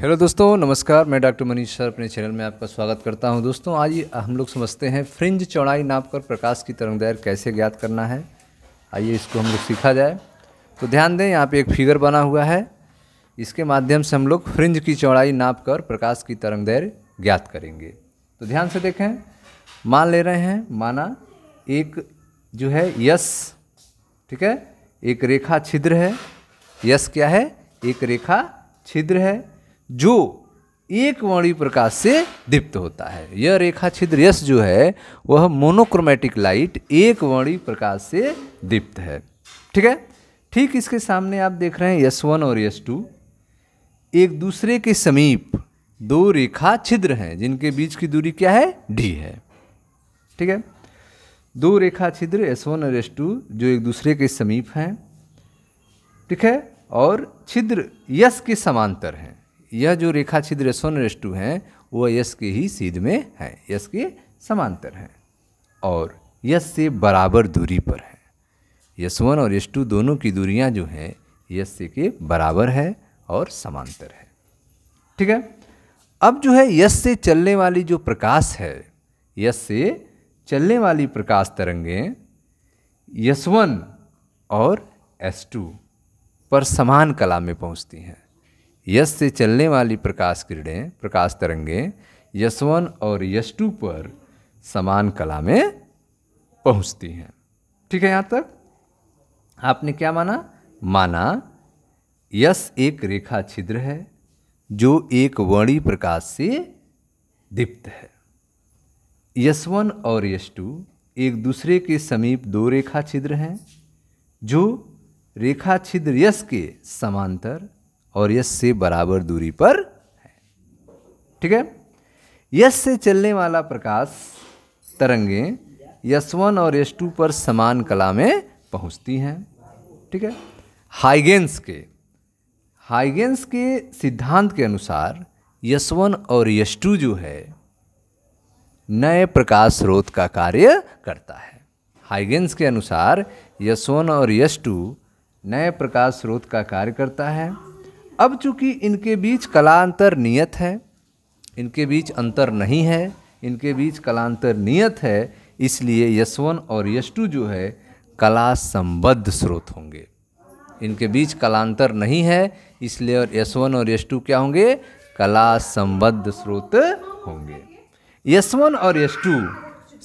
hello दोस्तों नमस्कार मैं डॉक्टर मनीष सर अपने चैनल में आपका स्वागत करता हूं दोस्तों आज हम लोग समझते हैं फ्रिंज चौड़ाई नाप कर प्रकाश की तरंग दैर कैसे ज्ञात करना है आइए इसको हम लोग सीखा जाए तो ध्यान दें यहाँ पे एक फिगर बना हुआ है इसके माध्यम से हम लोग फ्रिंज की चौड़ाई नाप कर प्रकाश की तरंग दैर ज्ञात करेंगे तो ध्यान से देखें मान ले रहे हैं माना एक जो है यस ठीक है एक रेखा छिद्र है यस क्या है एक रेखा छिद्र है जो एक वर्णी प्रकाश से दीप्त होता है यह रेखा छिद्र यश जो है वह मोनोक्रोमेटिक लाइट एक वर्णी प्रकाश से दीप्त है ठीक है ठीक इसके सामने आप देख रहे हैं यश वन और यश टू एक दूसरे के समीप दो रेखा छिद्र हैं जिनके बीच की दूरी क्या है डी है ठीक है दो रेखा छिद्र एस वन और एस टू जो एक दूसरे के समीप हैं ठीक है और छिद्र यश के समांतर हैं यह जो रेखा छिद्र एस वन एस टू हैं वह यश के ही सीध में है यश के समांतर हैं और यश से बराबर दूरी पर है यश वन और यश टू दोनों की दूरियां जो हैं यश से के बराबर है और समांतर है ठीक है अब जो है यश से चलने वाली जो प्रकाश है यश से चलने वाली प्रकाश तरंगें यश वन और एस टू पर समान कला में पहुंचती हैं यश से चलने वाली प्रकाश किरणें प्रकाश यश यशवन और यश टू पर समान कला में पहुंचती हैं ठीक है यहाँ तक आपने क्या माना माना यश एक रेखा छिद्र है जो एक वर्णी प्रकाश से दीप्त है यशवन और टू एक दूसरे के समीप दो रेखा छिद्र हैं जो रेखा छिद्र यश के समांतर और यश से बराबर दूरी पर है ठीक है यश से चलने वाला प्रकाश तरंगे यश वन और यश टू पर समान कला में पहुंचती हैं ठीक है हाइगेंस के हाइगेंस के सिद्धांत के अनुसार यश वन और यश टू जो है नए प्रकाश स्रोत का कार्य करता है हाइगेंस के अनुसार यश वन और यश टू नए प्रकाश स्रोत का कार्य करता है अब चूंकि इनके बीच कलांतर नियत है इनके बीच अंतर नहीं है इनके बीच कलांतर नियत है इसलिए यशवन और यशु जो है कला संबद्ध स्रोत होंगे इनके बीच कलांतर नहीं है इसलिए और यशवन और यशु क्या होंगे कला संबद्ध स्रोत होंगे यशवन और यशु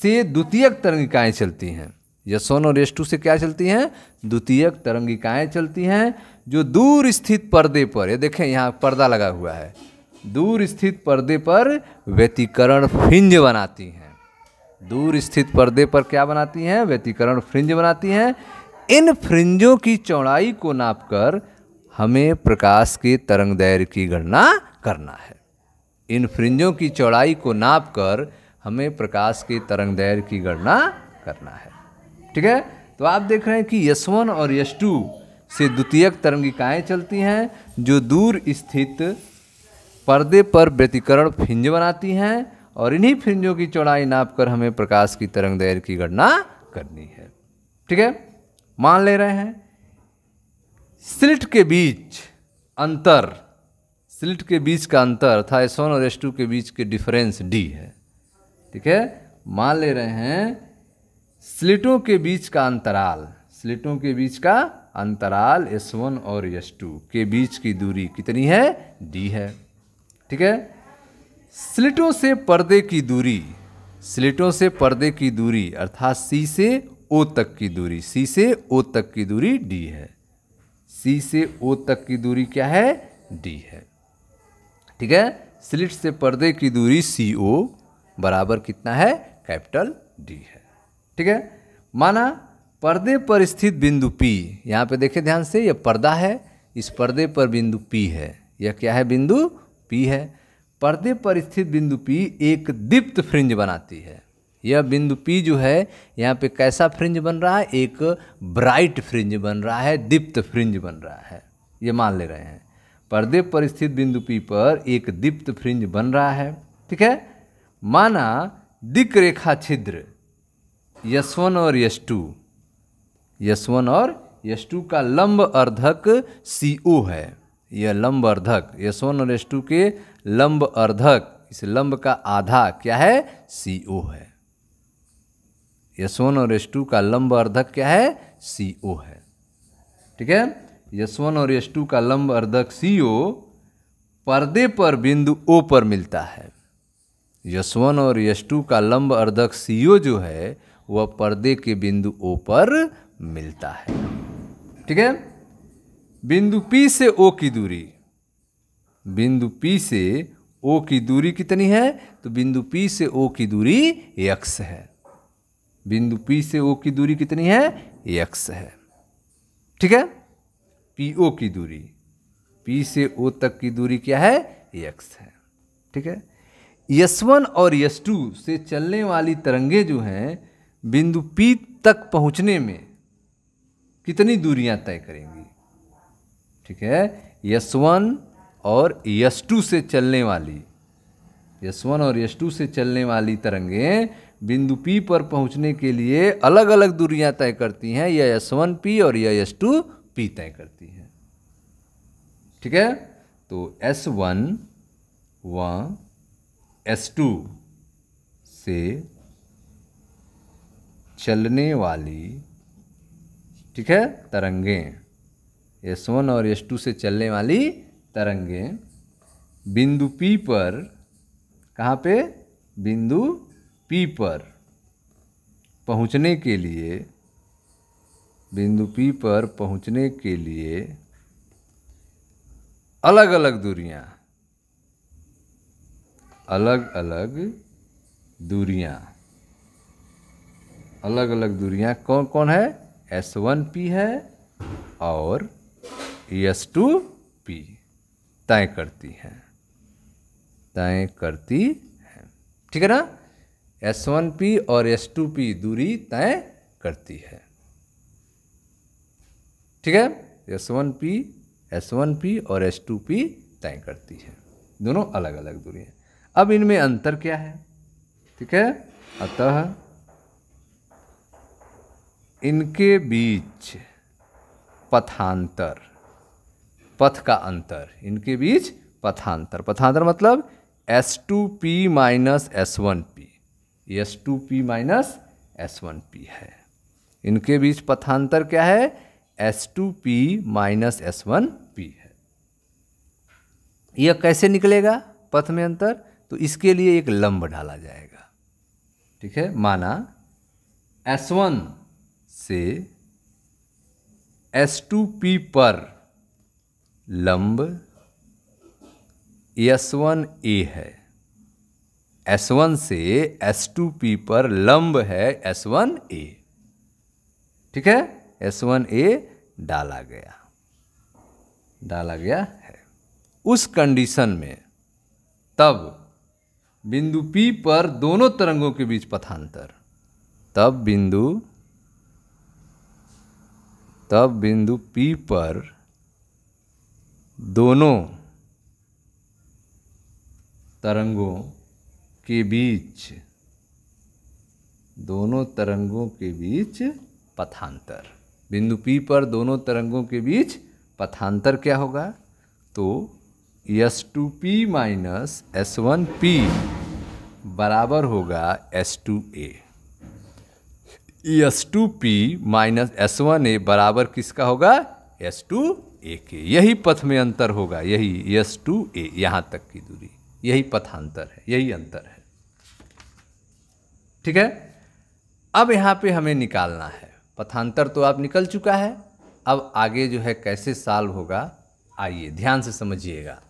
से द्वितीयक तरंगिकाएँ चलती हैं यह और रेस्टू से क्या चलती हैं द्वितीयक तरंगिकाएं चलती हैं जो दूर स्थित पर्दे पर ये देखें यहाँ पर्दा लगा हुआ है दूर स्थित पर्दे पर व्यतिकरण फ्रिंज बनाती हैं दूर स्थित पर्दे पर क्या बनाती हैं व्यतिकरण फ्रिंज बनाती हैं इन फ्रिंजों की चौड़ाई को नापकर हमें प्रकाश के तरंग दैर्घ्य की गणना करना है इन फ्रिंजों की चौड़ाई को नापकर हमें प्रकाश के तरंग दैर्घ्य की गणना करना है ठीक है तो आप देख रहे हैं कि यस वन और यस टू से द्वितीयक तरंगिकाएं चलती हैं जो दूर स्थित पर्दे पर व्यतिकरण फिंज बनाती हैं और इन्हीं फिंजों की चौड़ाई नापकर हमें प्रकाश की तरंग दैर की गणना करनी है ठीक है मान ले रहे हैं स्लिट के बीच अंतर स्लिट के बीच का अंतर था एस वन और एस टू के बीच के डिफरेंस डी है ठीक है मान ले रहे हैं स्लिटों के बीच का अंतराल स्लिटों के बीच का अंतराल S1 और S2 के बीच की दूरी कितनी है D है ठीक है स्लिटों से पर्दे की दूरी स्लिटों से पर्दे की दूरी अर्थात C से O तक की दूरी C से O तक की दूरी D है C से O तक की दूरी क्या है D है ठीक है स्लिट से पर्दे की दूरी सी ओ बराबर कितना है कैपिटल डी है ठीक है माना पर्दे पर स्थित बिंदु P यहाँ पे देखे ध्यान से यह पर्दा है इस पर्दे पर बिंदु P है यह क्या है बिंदु P है पर्दे पर स्थित बिंदु P एक दीप्त फ्रिंज बनाती है यह बिंदु P जो है यहाँ पे कैसा फ्रिंज बन रहा है एक ब्राइट फ्रिंज बन रहा है दीप्त फ्रिंज बन रहा है ये मान ले रहे हैं पर्दे पर स्थित बिंदु P पर एक दीप्त फ्रिंज बन रहा है ठीक है माना दिक रेखा छिद्र यस वन और यस टू यस वन और यस टू का लंब अर्धक सी ओ है यह लंब अर्धक यस वन और यस टू के लंब अर्धक इस लंब का आधा क्या है सी ओ है यस वन और यस टू का लंब अर्धक क्या है सी ओ है ठीक है यस वन और यस टू का लंब अर्धक सी ओ पर्दे पर बिंदु ओ पर मिलता है यशवन और यस टू का लंब अर्धक सी ओ जो है वह पर्दे के बिंदु ओ पर मिलता है ठीक है बिंदु पी से ओ की दूरी बिंदु पी से ओ की दूरी कितनी है तो बिंदु पी से ओ की दूरी यक्स है बिंदु पी से ओ की दूरी कितनी है यक्स है ठीक है पी ओ की दूरी पी से ओ तक की दूरी क्या है यक्स है ठीक है यस वन और यस टू से चलने वाली तरंगे जो हैं बिंदु पी तक पहुंचने में कितनी दूरियां तय करेंगी ठीक है यस वन और यस टू से चलने वाली यस वन और यस टू से चलने वाली तरंगें बिंदु पी पर पहुंचने के लिए अलग अलग दूरियां तय करती हैं या यस वन पी और या यस टू पी तय करती हैं ठीक है तो एस वन व एस टू से चलने वाली ठीक है तरंगे एस वन और एस टू से चलने वाली तरंगे बिंदु पी पर कहाँ पे बिंदु पी पर पहुँचने के लिए बिंदु पी पर पहुँचने के लिए अलग अलग दूरियाँ अलग अलग दूरियाँ अलग अलग दूरियां कौन कौन है एस वन पी है और एस टू पी तय करती हैं तय करती हैं ठीक है ना एस वन पी और एस टू पी दूरी तय करती है ठीक है S one P S one P और एस टू पी तय करती है दोनों अलग अलग दूरी हैं अब इनमें अंतर क्या है ठीक है अतः इनके बीच पथांतर पथ का अंतर इनके बीच पथांतर पथांतर मतलब S two P minus S one P S two P minus S one P है इनके बीच पथांतर क्या है S two P minus S one P है यह कैसे निकलेगा पथ में अंतर तो इसके लिए एक लंब डाला जाएगा ठीक है माना एस वन से एस टू पी पर लंब एस वन ए है एस वन से एस टू पी पर लंब है एस वन ए ठीक है एस वन ए डाला गया डाला गया है उस कंडीशन में तब बिंदु P पर दोनों तरंगों के बीच पथांतर तब बिंदु तब बिंदु P पर दोनों तरंगों के बीच दोनों तरंगों के बीच पथांतर बिंदु P पर दोनों तरंगों के बीच पथांतर क्या होगा तो S two P minus S one P बराबर होगा S two A S two P minus S one A बराबर किसका होगा एस टू ए के यही पथ में अंतर होगा यही एस टू ए यहाँ तक की दूरी यही पथांतर है यही अंतर है ठीक है अब यहाँ पे हमें निकालना है पथांतर तो आप निकल चुका है अब आगे जो है कैसे साल्व होगा आइए ध्यान से समझिएगा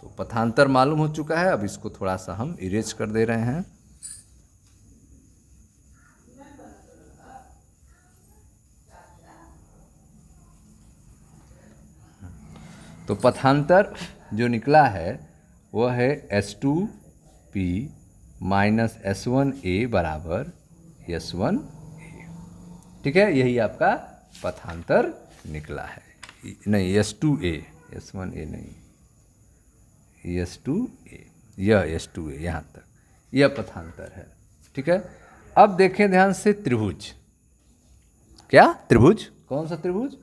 तो पथांतर मालूम हो चुका है अब इसको थोड़ा सा हम इरेज कर दे रहे हैं तो पथांतर जो निकला है वह है S two P minus S one A बराबर एस वन ए ठीक है यही आपका पथांतर निकला है नहीं S two A S one A नहीं एस टू ए यह एस टू ए यहाँ तक यह पथांतर है ठीक है अब देखें ध्यान से त्रिभुज क्या त्रिभुज कौन सा त्रिभुज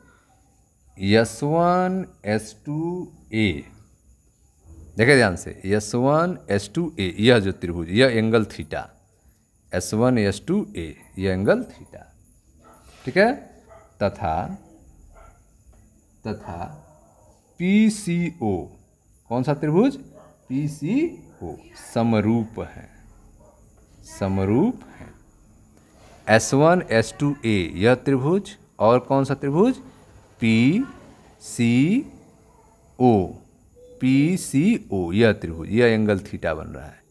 S one S two A देखे ध्यान से S one S two A यह जो त्रिभुज यह angle theta S one S two A यह एंगल थीटा ठीक है तथा तथा पी सी ओ कौन सा त्रिभुज पी सी ओ समरूप है समरूप है S one S two A यह त्रिभुज और कौन सा त्रिभुज P C O P C ओ यह त्रिभुज यह एंगल थीटा बन रहा है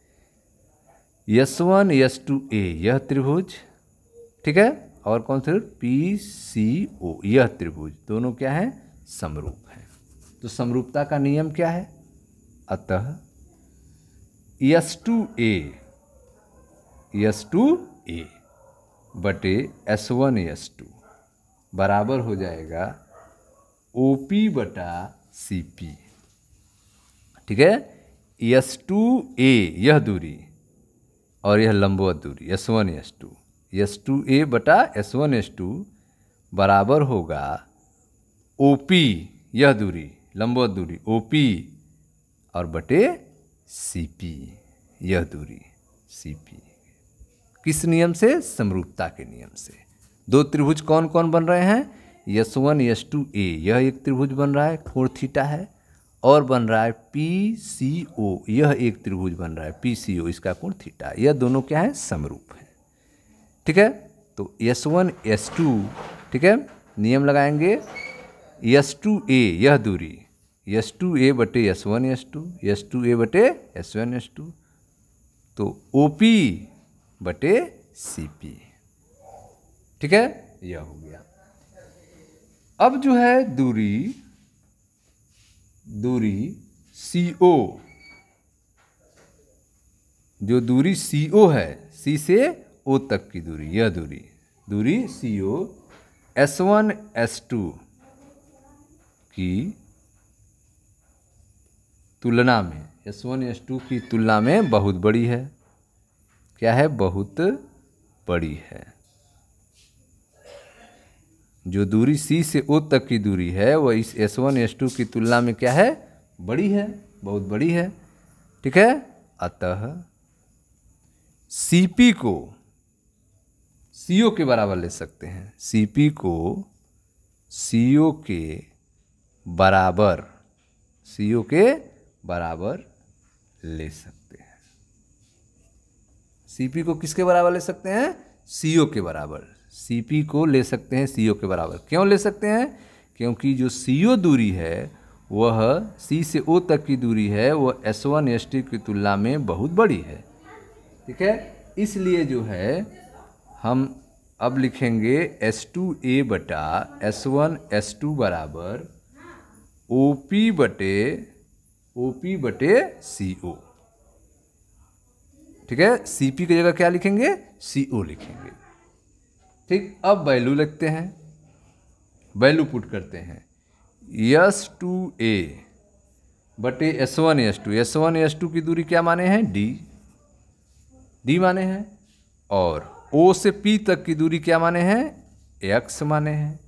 S one S two A यह त्रिभुज ठीक है और कौन सा पी सी ओ यह त्रिभुज दोनों क्या है समरूप है तो समरूपता का नियम क्या है अतः S two A S two A बटे एस वन एस टू बराबर हो जाएगा ओ पी बटा सी पी ठीक है यस टू ए यह दूरी और यह लंबवत दूरी S one S two S two A बटा एस वन एस टू बराबर होगा ओ पी यह दूरी लंबवत दूरी ओ पी और बटे सी पी यह दूरी सी पी किस नियम से समरूपता के नियम से दो त्रिभुज कौन कौन बन रहे हैं S one S two A यह एक त्रिभुज बन रहा है फोर थीटा है और बन रहा है पी सी ओ यह एक त्रिभुज बन रहा है पी सी ओ इसका कोण थीटा यह दोनों क्या है समरूप है ठीक है तो यस वन यस टू ठीक है नियम लगाएंगे यस टू ए यह दूरी यस टू ए बटे S one S two S two A बटे यस वन यस टू तो ओ पी बटे सी पी ठीक है यह हो गया अब जो है दूरी दूरी सी ओ जो दूरी सी ओ है सी से ओ तक की दूरी यह दूरी दूरी C O S one S two की तुलना में एस वन एस टू की तुलना में बहुत बड़ी है क्या है बहुत बड़ी है जो दूरी सी से ओ तक की दूरी है वह इस एस वन एस टू की तुलना में क्या है बड़ी है बहुत बड़ी है ठीक है अतः सी पी को सी ओ के बराबर ले सकते हैं सी पी को सी ओ के बराबर सी ओ के बराबर ले सकते हैं सी पी को किसके बराबर ले सकते हैं सी ओ के बराबर सी को ले सकते हैं सी के बराबर क्यों ले सकते हैं क्योंकि जो सी दूरी है वह सी से ओ तक की दूरी है वह एस वन एस टी की तुलना में बहुत बड़ी है ठीक है इसलिए जो है हम अब लिखेंगे एस टू ए बटा एस वन एस टू बराबर ओ पी बटे ओ पी बटे सी ओ ठीक है सी पी की जगह क्या लिखेंगे सी ओ लिखेंगे ठीक अब वैल्यू लिखते हैं वैल्यू पुट करते हैं यस टू ए बटे S one S two S one S two की दूरी क्या माने हैं डी डी माने हैं और ओ से पी तक की दूरी क्या माने हैं एक्स माने हैं